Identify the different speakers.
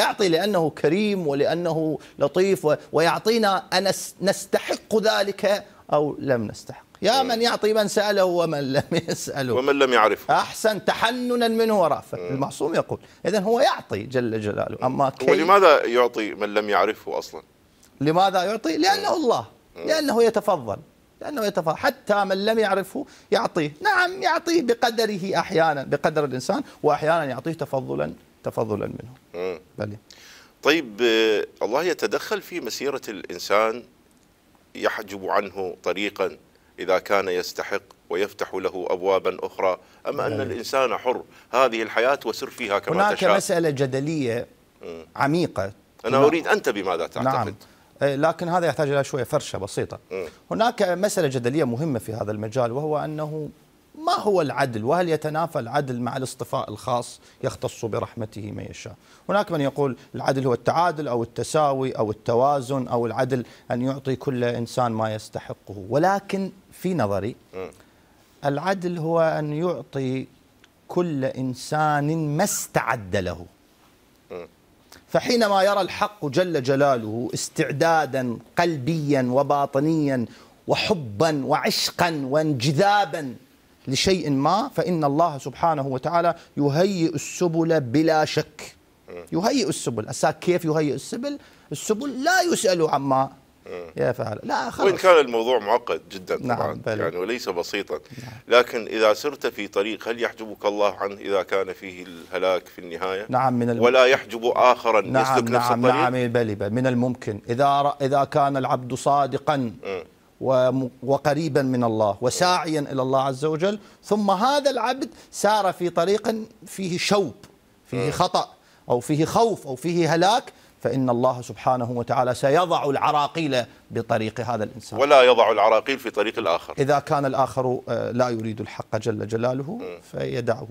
Speaker 1: يعطي لأنه كريم ولأنه لطيف ويعطينا أن نستحق ذلك أو لم نستحق يا من يعطي من سأله ومن لم يسأله ومن لم يعرفه أحسن تحننا منه ورأفة المعصوم يقول إذا هو يعطي جل جلاله أما كيف
Speaker 2: ولماذا يعطي من لم يعرفه أصلا
Speaker 1: لماذا يعطي لأنه الله لأنه يتفضل لأنه يتفضل حتى من لم يعرفه يعطيه نعم يعطيه بقدره أحيانا بقدر الإنسان وأحيانا يعطيه تفضلا تفضلا منهم
Speaker 2: بلي. طيب آه، الله يتدخل في مسيرة الإنسان يحجب عنه طريقا إذا كان يستحق ويفتح له أبوابا أخرى أما أن الإنسان حر هذه الحياة وسر فيها كما هناك تشاء هناك
Speaker 1: مسألة جدلية عميقة أنا أريد
Speaker 2: أنت بماذا نعم. تعتقد نعم
Speaker 1: لكن هذا يحتاج إلى شوية فرشة بسيطة هناك مسألة جدلية مهمة في هذا المجال وهو أنه ما هو العدل وهل يتنافى العدل مع الاصطفاء الخاص يختص برحمته من يشاء هناك من يقول العدل هو التعادل أو التساوي أو التوازن أو العدل أن يعطي كل إنسان ما يستحقه ولكن في نظري العدل هو أن يعطي كل إنسان ما استعد له فحينما يرى الحق جل جلاله استعدادا قلبيا وباطنيا وحبا وعشقا وانجذابا لشيء ما فإن الله سبحانه وتعالى يهيئ السبل بلا شك يهيئ السبل أسا كيف يهيئ السبل السبل لا يسأل عما يفعل لا خلص. وإن
Speaker 2: كان الموضوع معقد جدا نعم، طبعا نعم بل. يعني وليس بسيطا نعم. لكن إذا سرت في طريق هل يحجبك الله عنه إذا كان فيه الهلاك في النهاية نعم من الم... ولا يحجب آخرا نعم يسلك نعم نفس نعم، الطريق نعم
Speaker 1: بلي بل من الممكن إذا إذا كان العبد صادقا م. وقريبا من الله وساعيا إلى الله عز وجل ثم هذا العبد سار في طريق فيه شوب فيه آه. خطأ أو فيه خوف أو فيه هلاك فإن الله سبحانه وتعالى سيضع العراقيل بطريق هذا الإنسان
Speaker 2: ولا يضع العراقيل في طريق الآخر إذا
Speaker 1: كان الآخر آه، لا يريد الحق جل جلاله آه. فيدعه